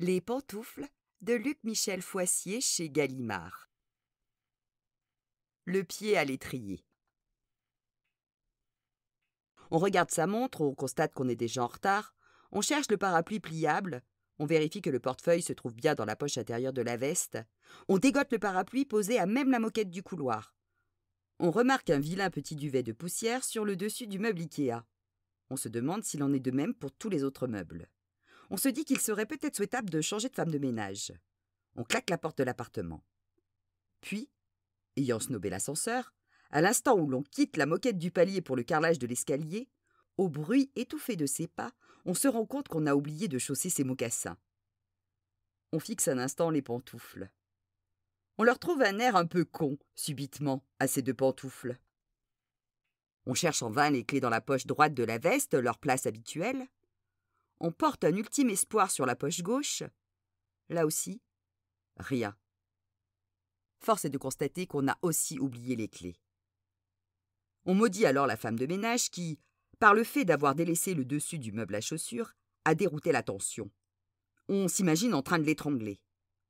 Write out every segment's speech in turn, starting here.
Les pantoufles de Luc-Michel Foissier chez Gallimard. Le pied à l'étrier. On regarde sa montre, on constate qu'on est déjà en retard, on cherche le parapluie pliable, on vérifie que le portefeuille se trouve bien dans la poche intérieure de la veste, on dégote le parapluie posé à même la moquette du couloir. On remarque un vilain petit duvet de poussière sur le dessus du meuble Ikea. On se demande s'il en est de même pour tous les autres meubles on se dit qu'il serait peut-être souhaitable de changer de femme de ménage. On claque la porte de l'appartement. Puis, ayant snobé l'ascenseur, à l'instant où l'on quitte la moquette du palier pour le carrelage de l'escalier, au bruit étouffé de ses pas, on se rend compte qu'on a oublié de chausser ses mocassins. On fixe un instant les pantoufles. On leur trouve un air un peu con, subitement, à ces deux pantoufles. On cherche en vain les clés dans la poche droite de la veste, leur place habituelle, on porte un ultime espoir sur la poche gauche. Là aussi, rien. Force est de constater qu'on a aussi oublié les clés. On maudit alors la femme de ménage qui, par le fait d'avoir délaissé le dessus du meuble à chaussures, a dérouté l'attention. On s'imagine en train de l'étrangler.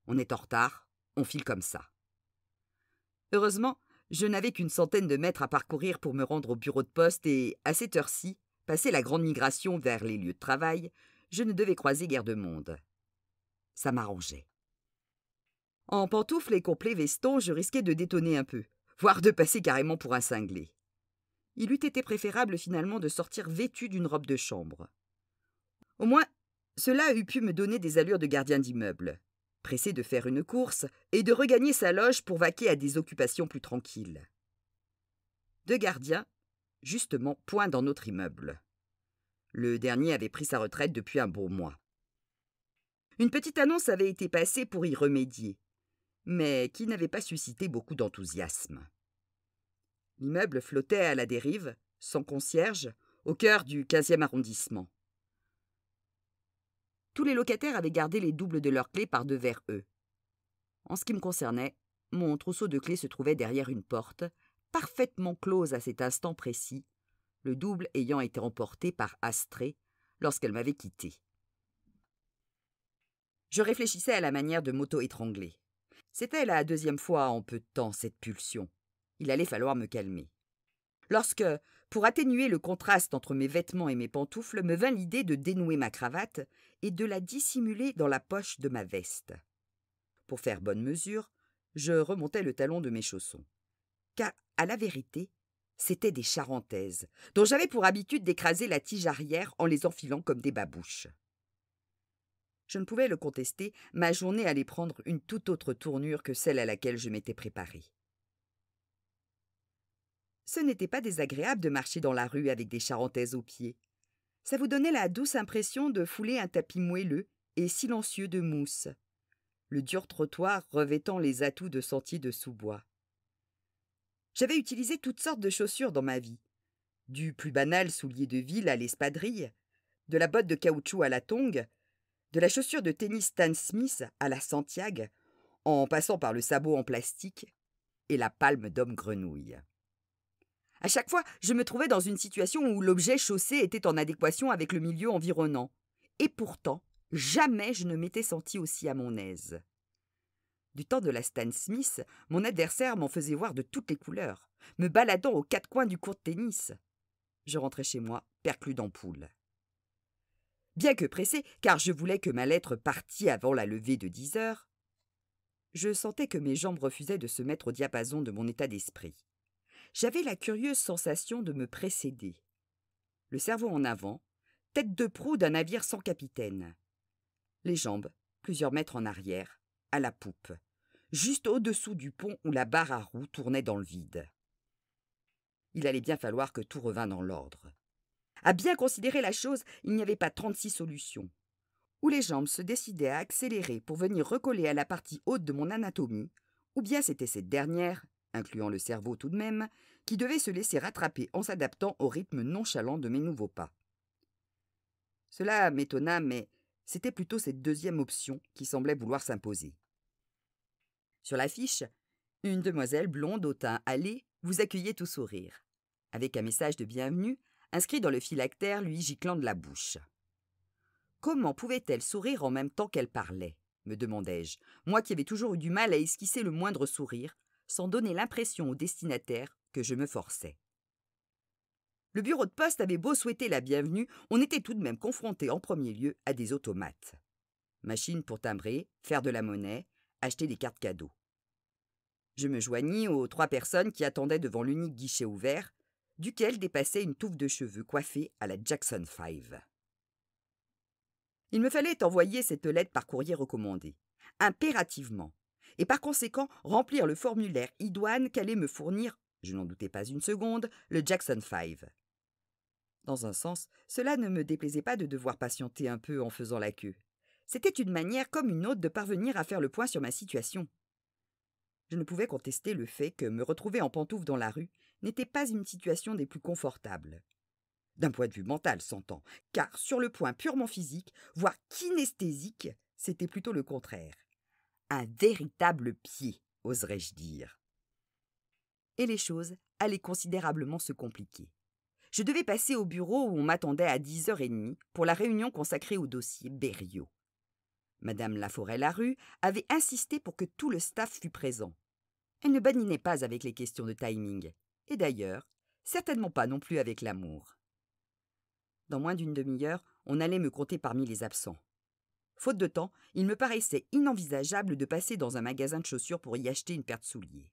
On est en retard, on file comme ça. Heureusement, je n'avais qu'une centaine de mètres à parcourir pour me rendre au bureau de poste et, à cette heure-ci, Passer la grande migration vers les lieux de travail, je ne devais croiser guère de monde. Ça m'arrangeait. En pantoufles et complet veston, je risquais de détonner un peu, voire de passer carrément pour un cinglé. Il eût été préférable finalement de sortir vêtu d'une robe de chambre. Au moins, cela eût pu me donner des allures de gardien d'immeuble, pressé de faire une course et de regagner sa loge pour vaquer à des occupations plus tranquilles. De gardien, justement point dans notre immeuble. Le dernier avait pris sa retraite depuis un beau mois. Une petite annonce avait été passée pour y remédier, mais qui n'avait pas suscité beaucoup d'enthousiasme. L'immeuble flottait à la dérive, sans concierge, au cœur du 15e arrondissement. Tous les locataires avaient gardé les doubles de leurs clés par devers eux. En ce qui me concernait, mon trousseau de clés se trouvait derrière une porte, parfaitement close à cet instant précis, le double ayant été remporté par Astrée lorsqu'elle m'avait quitté. Je réfléchissais à la manière de m'auto-étrangler. C'était la deuxième fois en peu de temps cette pulsion. Il allait falloir me calmer. Lorsque, pour atténuer le contraste entre mes vêtements et mes pantoufles, me vint l'idée de dénouer ma cravate et de la dissimuler dans la poche de ma veste. Pour faire bonne mesure, je remontais le talon de mes chaussons car, à la vérité, c'étaient des charentaises, dont j'avais pour habitude d'écraser la tige arrière en les enfilant comme des babouches. Je ne pouvais le contester, ma journée allait prendre une toute autre tournure que celle à laquelle je m'étais préparée. Ce n'était pas désagréable de marcher dans la rue avec des charentaises aux pieds. Ça vous donnait la douce impression de fouler un tapis moelleux et silencieux de mousse, le dur trottoir revêtant les atouts de sentiers de sous-bois. J'avais utilisé toutes sortes de chaussures dans ma vie. Du plus banal soulier de ville à l'espadrille, de la botte de caoutchouc à la tongue, de la chaussure de tennis Stan Smith à la Santiago, en passant par le sabot en plastique et la palme d'homme grenouille. À chaque fois, je me trouvais dans une situation où l'objet chaussé était en adéquation avec le milieu environnant. Et pourtant, jamais je ne m'étais senti aussi à mon aise. Du temps de la Stan Smith, mon adversaire m'en faisait voir de toutes les couleurs, me baladant aux quatre coins du court de tennis. Je rentrais chez moi, perclus d'ampoule. Bien que pressé, car je voulais que ma lettre partît avant la levée de dix heures, je sentais que mes jambes refusaient de se mettre au diapason de mon état d'esprit. J'avais la curieuse sensation de me précéder. Le cerveau en avant, tête de proue d'un navire sans capitaine. Les jambes, plusieurs mètres en arrière, à la poupe, juste au-dessous du pont où la barre à roues tournait dans le vide. Il allait bien falloir que tout revînt dans l'ordre. À bien considérer la chose, il n'y avait pas trente-six solutions. Ou les jambes se décidaient à accélérer pour venir recoller à la partie haute de mon anatomie, ou bien c'était cette dernière, incluant le cerveau tout de même, qui devait se laisser rattraper en s'adaptant au rythme nonchalant de mes nouveaux pas. Cela m'étonna, mais c'était plutôt cette deuxième option qui semblait vouloir s'imposer. Sur l'affiche, une demoiselle blonde au teint hâlé vous accueillait tout sourire, avec un message de bienvenue inscrit dans le phylactère lui giclant de la bouche. Comment pouvait-elle sourire en même temps qu'elle parlait me demandai-je, moi qui avais toujours eu du mal à esquisser le moindre sourire, sans donner l'impression au destinataire que je me forçais. Le bureau de poste avait beau souhaiter la bienvenue, on était tout de même confronté en premier lieu à des automates. Machines pour timbrer, faire de la monnaie, acheter des cartes cadeaux. Je me joignis aux trois personnes qui attendaient devant l'unique guichet ouvert, duquel dépassait une touffe de cheveux coiffée à la Jackson 5. Il me fallait envoyer cette lettre par courrier recommandé, impérativement, et par conséquent remplir le formulaire idoine qu'allait me fournir, je n'en doutais pas une seconde, le Jackson 5. Dans un sens, cela ne me déplaisait pas de devoir patienter un peu en faisant la queue. C'était une manière comme une autre de parvenir à faire le point sur ma situation. Je ne pouvais contester le fait que me retrouver en pantoufles dans la rue n'était pas une situation des plus confortables. D'un point de vue mental, s'entend, car sur le point purement physique, voire kinesthésique, c'était plutôt le contraire. Un véritable pied, oserais-je dire. Et les choses allaient considérablement se compliquer. Je devais passer au bureau où on m'attendait à dix heures et demie pour la réunion consacrée au dossier Berriot. Madame Laforêt-Larue avait insisté pour que tout le staff fût présent. Elle ne badinait pas avec les questions de timing, et d'ailleurs, certainement pas non plus avec l'amour. Dans moins d'une demi-heure, on allait me compter parmi les absents. Faute de temps, il me paraissait inenvisageable de passer dans un magasin de chaussures pour y acheter une paire de souliers.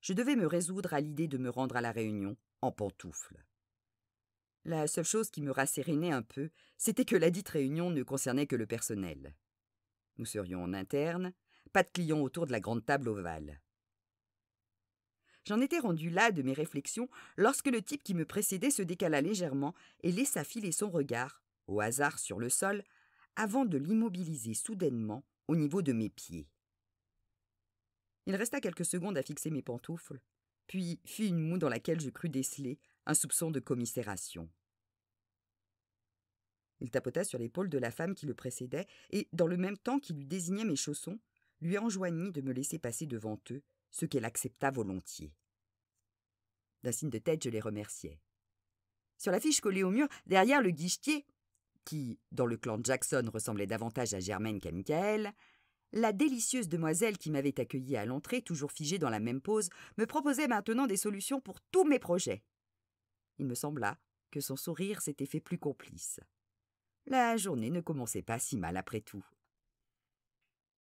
Je devais me résoudre à l'idée de me rendre à la réunion en pantoufles. La seule chose qui me rassérénait un peu, c'était que la dite réunion ne concernait que le personnel. Nous serions en interne, pas de clients autour de la grande table ovale. J'en étais rendu là de mes réflexions lorsque le type qui me précédait se décala légèrement et laissa filer son regard, au hasard sur le sol, avant de l'immobiliser soudainement au niveau de mes pieds. Il resta quelques secondes à fixer mes pantoufles, puis fit une moue dans laquelle je crus déceler un soupçon de commisération. Il tapota sur l'épaule de la femme qui le précédait, et, dans le même temps qu'il lui désignait mes chaussons, lui enjoignit de me laisser passer devant eux, ce qu'elle accepta volontiers. D'un signe de tête, je les remerciais. Sur l'affiche collée au mur, derrière le guichetier, qui, dans le clan Jackson, ressemblait davantage à Germaine qu'à Michael, la délicieuse demoiselle qui m'avait accueillie à l'entrée, toujours figée dans la même pose, me proposait maintenant des solutions pour tous mes projets. Il me sembla que son sourire s'était fait plus complice. La journée ne commençait pas si mal après tout,